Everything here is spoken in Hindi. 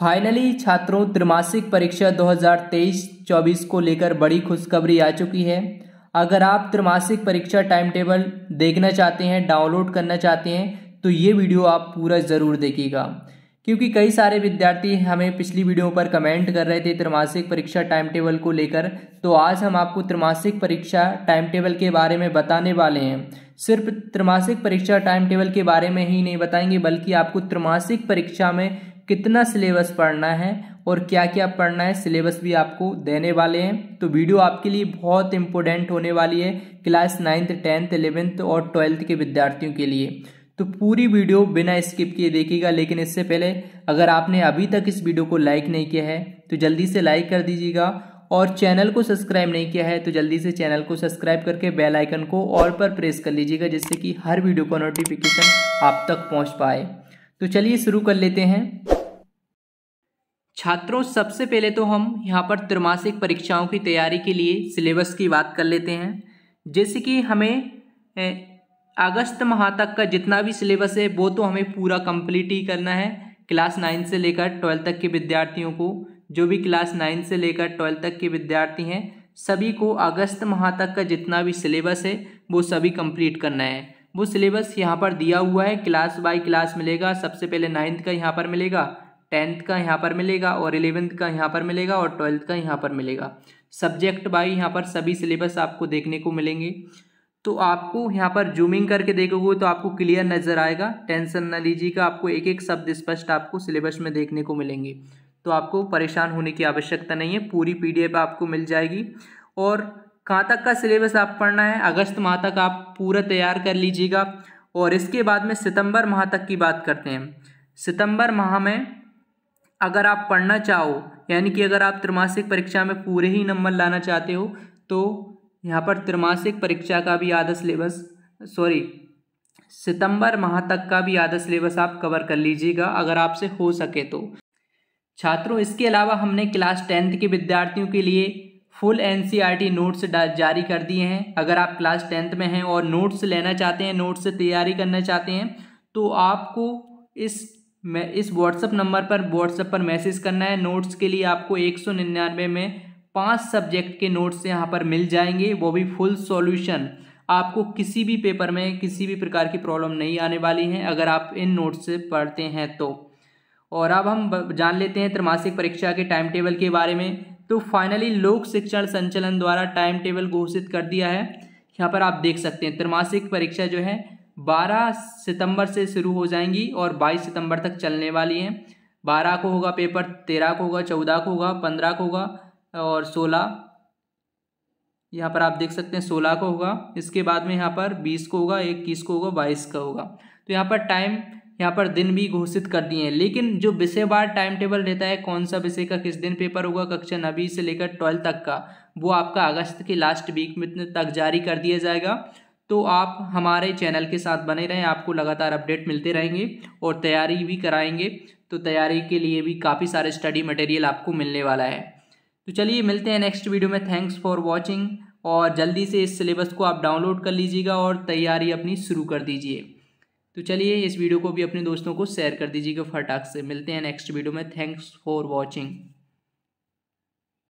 फाइनली छात्रों त्रिमासिक परीक्षा 2023-24 को लेकर बड़ी खुशखबरी आ चुकी है अगर आप त्रिमासिक परीक्षा टाइम टेबल देखना चाहते हैं डाउनलोड करना चाहते हैं तो ये वीडियो आप पूरा ज़रूर देखिएगा क्योंकि कई सारे विद्यार्थी हमें पिछली वीडियो पर कमेंट कर रहे थे त्रिमासिक परीक्षा टाइम टेबल को लेकर तो आज हम आपको त्रिमासिक परीक्षा टाइम टेबल के बारे में बताने वाले हैं सिर्फ त्रिमासिक परीक्षा टाइम टेबल के बारे में ही नहीं बताएंगे बल्कि आपको त्रिमासिक परीक्षा में कितना सिलेबस पढ़ना है और क्या क्या पढ़ना है सिलेबस भी आपको देने वाले हैं तो वीडियो आपके लिए बहुत इंपॉर्टेंट होने वाली है क्लास नाइन्थ टेंथ इलेवेंथ और ट्वेल्थ के विद्यार्थियों के लिए तो पूरी वीडियो बिना स्किप किए देखिएगा लेकिन इससे पहले अगर आपने अभी तक इस वीडियो को लाइक नहीं किया है तो जल्दी से लाइक कर दीजिएगा और चैनल को सब्सक्राइब नहीं किया है तो जल्दी से चैनल को सब्सक्राइब करके बेल आइकन को ऑल पर प्रेस कर लीजिएगा जिससे कि हर वीडियो का नोटिफिकेशन आप तक पहुंच पाए तो चलिए शुरू कर लेते हैं छात्रों सबसे पहले तो हम यहाँ पर त्रिमासिक परीक्षाओं की तैयारी के लिए सिलेबस की बात कर लेते हैं जैसे कि हमें अगस्त माह तक का जितना भी सिलेबस है वो तो हमें पूरा कंप्लीट ही करना है क्लास नाइन से लेकर ट्वेल्थ तक के विद्यार्थियों को जो भी क्लास नाइन से लेकर ट्वेल्थ तक के विद्यार्थी हैं सभी को अगस्त माह तक का जितना भी सिलेबस है वो सभी कंप्लीट करना है वो सिलेबस यहाँ पर दिया हुआ है क्लास बाय क्लास मिलेगा सबसे पहले नाइन्थ का यहाँ पर मिलेगा टेंथ का यहाँ पर मिलेगा और इलेवेंथ का यहाँ पर मिलेगा और ट्वेल्थ का यहाँ पर मिलेगा सब्जेक्ट बाई यहाँ पर सभी सिलेबस आपको देखने को मिलेंगे तो आपको यहाँ पर जूमिंग करके देखोगे तो आपको क्लियर नज़र आएगा टेंशन न लीजिएगा आपको एक एक शब्द स्पष्ट आपको सिलेबस में देखने को मिलेंगे तो आपको परेशान होने की आवश्यकता नहीं है पूरी पी आपको मिल जाएगी और कहाँ तक का सिलेबस आप पढ़ना है अगस्त माह तक आप पूरा तैयार कर लीजिएगा और इसके बाद में सितंबर माह तक की बात करते हैं सितंबर माह में अगर आप पढ़ना चाहो यानी कि अगर आप त्रिमासिक परीक्षा में पूरे ही नंबर लाना चाहते हो तो यहाँ पर त्रिमासिक परीक्षा का भी आधा सिलेबस सॉरी सितंबर माह तक का भी आधा सिलेबस आप कवर कर लीजिएगा अगर आपसे हो सके तो छात्रों इसके अलावा हमने क्लास टेंथ के विद्यार्थियों के लिए फुल एन नोट्स जारी कर दिए हैं अगर आप क्लास टेंथ में हैं और नोट्स लेना चाहते हैं नोट्स तैयारी करना चाहते हैं तो आपको इस मैं इस व्हाट्सअप नंबर पर व्हाट्सअप पर मैसेज करना है नोट्स के लिए आपको एक सौ निन्यानवे में पांच सब्जेक्ट के नोट्स यहाँ पर मिल जाएंगे वो भी फुल सॉल्यूशन आपको किसी भी पेपर में किसी भी प्रकार की प्रॉब्लम नहीं आने वाली है अगर आप इन नोट्स से पढ़ते हैं तो और अब हम जान लेते हैं त्रिमासिक परीक्षा के टाइम टेबल के बारे में तो फाइनली लोक शिक्षण संचालन द्वारा टाइम टेबल घोषित कर दिया है यहाँ पर आप देख सकते हैं त्रिमासिक परीक्षा जो है 12 सितंबर से शुरू हो जाएंगी और 22 सितंबर तक चलने वाली हैं 12 को होगा पेपर 13 को होगा 14 को होगा 15 को होगा और 16 यहाँ पर आप देख सकते हैं 16 को होगा इसके बाद में यहाँ पर 20 को होगा इक्कीस को होगा बाईस का होगा तो यहाँ पर टाइम यहाँ पर दिन भी घोषित कर दिए हैं लेकिन जो विषय बार टाइम टेबल रहता है कौन सा विषय का किस दिन पेपर होगा कक्षा नबी से लेकर ट्वेल्थ तक का वो आपका अगस्त के लास्ट वीक में तक जारी कर दिया जाएगा तो आप हमारे चैनल के साथ बने रहें आपको लगातार अपडेट मिलते रहेंगे और तैयारी भी कराएंगे तो तैयारी के लिए भी काफ़ी सारे स्टडी मटेरियल आपको मिलने वाला है तो चलिए मिलते हैं नेक्स्ट वीडियो में थैंक्स फॉर वॉचिंग और जल्दी से इस सिलेबस को आप डाउनलोड कर लीजिएगा और तैयारी अपनी शुरू कर दीजिए तो चलिए इस वीडियो को भी अपने दोस्तों को शेयर कर दीजिएगा फटाक से मिलते हैं नेक्स्ट वीडियो में थैंक्स फॉर वॉचिंग